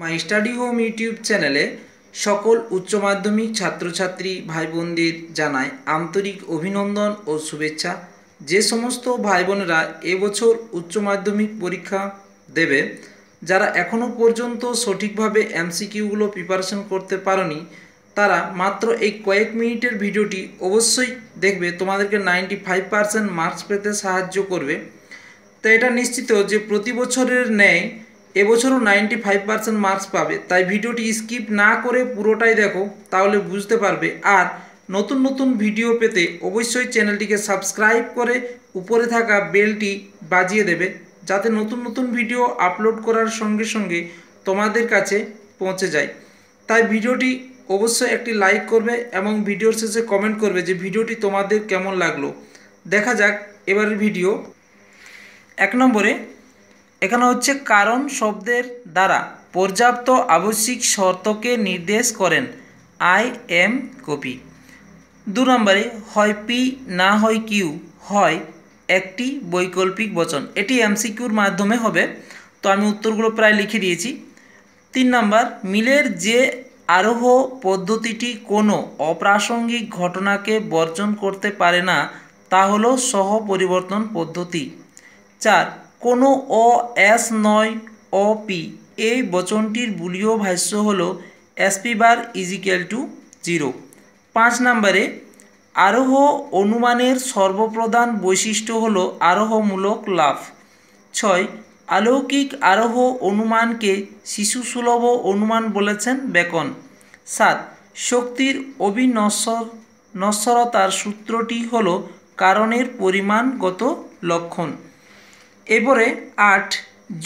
my study home YouTube চ্যানেলে সকল উচ্চ মাধ্যমিক ছাত্রছাত্রী ভাই বোনদের জানায় আন্তরিক অভিনন্দন ও শুভেচ্ছা যে সমস্ত ভাই বোনেরা এবছর উচ্চ মাধ্যমিক পরীক্ষা দেবে যারা এখনও পর্যন্ত সঠিকভাবে এমসিকিউগুলো প্রিপারেশন করতে পারেনি তারা মাত্র এই কয়েক মিনিটের ভিডিওটি অবশ্যই দেখবে তোমাদেরকে নাইনটি ফাইভ পার্সেন্ট মার্কস পেতে সাহায্য করবে তো এটা নিশ্চিত যে প্রতি বছরের ন্যায় এবছরও নাইনটি ফাইভ পার্সেন্ট মার্কস পাবে তাই ভিডিওটি স্কিপ না করে পুরোটাই দেখো তাহলে বুঝতে পারবে আর নতুন নতুন ভিডিও পেতে অবশ্যই চ্যানেলটিকে সাবস্ক্রাইব করে উপরে থাকা বেলটি বাজিয়ে দেবে যাতে নতুন নতুন ভিডিও আপলোড করার সঙ্গে সঙ্গে তোমাদের কাছে পৌঁছে যায় তাই ভিডিওটি অবশ্যই একটি লাইক করবে এবং ভিডিওর শেষে কমেন্ট করবে যে ভিডিওটি তোমাদের কেমন লাগলো দেখা যাক এবারের ভিডিও এক নম্বরে এখানে হচ্ছে কারণ শব্দের দ্বারা পর্যাপ্ত আবশ্যিক শর্তকে নির্দেশ করেন আই এম কপি দু নম্বরে হয় পি না হয় কিউ হয় একটি বৈকল্পিক বচন এটি এমসিকিউর মাধ্যমে হবে তো আমি উত্তরগুলো প্রায় লিখে দিয়েছি তিন নম্বর মিলের যে আরোহ পদ্ধতিটি কোনো অপ্রাসঙ্গিক ঘটনাকে বর্জন করতে পারে না তা হলো সহ পরিবর্তন পদ্ধতি চার কোনো অ এস নয় অপি এই বচনটির বুলীয় ভাষ্য হল SP bar equal to zero পাঁচ নম্বরে আরোহ অনুমানের সর্বপ্রধান বৈশিষ্ট্য হল আরোহমূলক লাভ ছয় আলৌকিক আরোহ অনুমানকে শিশুসুলভ অনুমান বলেছেন বেকন সাত শক্তির অবিনশ্বর নশ্বরতার সূত্রটি হল কারণের পরিমাণগত লক্ষণ এরপরে আট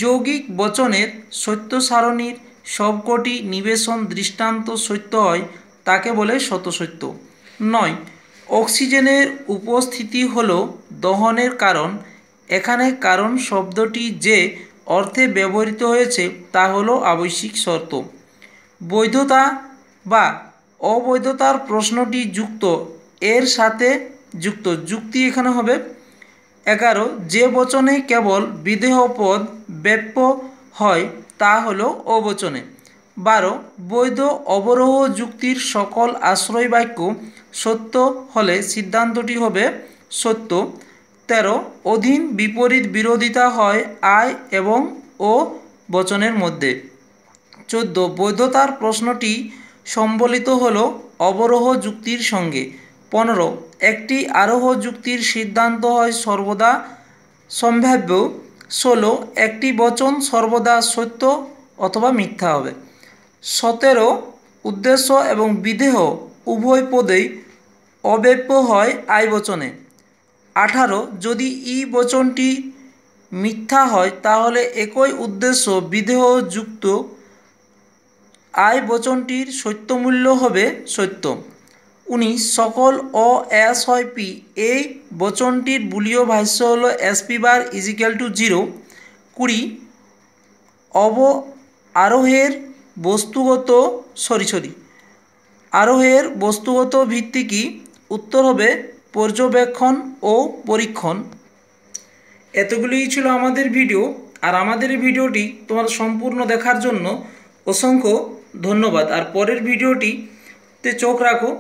যৌগিক বচনের সত্য সারণীর সবকটি নিবেশন দৃষ্টান্ত সত্য হয় তাকে বলে শতসত্য নয় অক্সিজেনের উপস্থিতি হল দহনের কারণ এখানে কারণ শব্দটি যে অর্থে ব্যবহৃত হয়েছে তা হল আবশ্যিক শর্ত বৈধতা বা অবৈধতার প্রশ্নটি যুক্ত এর সাথে যুক্ত যুক্তি এখানে হবে এগারো যে বচনে কেবল বিদেহ পদ ব্যাপ্য হয় তা হল অবচনে বারো বৈধ অবরোহ যুক্তির সকল আশ্রয় বাক্য সত্য হলে সিদ্ধান্তটি হবে সত্য তেরো অধীন বিপরীত বিরোধিতা হয় আয় এবং ও বচনের মধ্যে চোদ্দ বৈধতার প্রশ্নটি সম্বলিত হল অবরোহ যুক্তির সঙ্গে পনেরো একটি আরোহ যুক্তির সিদ্ধান্ত হয় সর্বদা সম্ভাব্য ষোলো একটি বচন সর্বদা সত্য অথবা মিথ্যা হবে সতেরো উদ্দেশ্য এবং বিদেহ উভয় পদেই অব্যপ্য হয় আই বচনে আঠারো যদি ই বচনটি মিথ্যা হয় তাহলে একই উদ্দেশ্য বিদেহ যুক্ত আয় বচনটির সত্যমূল্য হবে সত্য উনি সকল অ এস হয় পি এই বচনটির বুলীয় ভাষ্য হলো S P bar equal to zero কুড়ি অব আরোহের বস্তুগত সরি সরি আরোহের বস্তুগত ভিত্তি কি উত্তর হবে পর্যবেক্ষণ ও পরীক্ষণ এতগুলিই ছিল আমাদের ভিডিও আর আমাদের ভিডিওটি তোমার সম্পূর্ণ দেখার জন্য অসংখ্য ধন্যবাদ আর পরের ভিডিওটিতে চোখ রাখো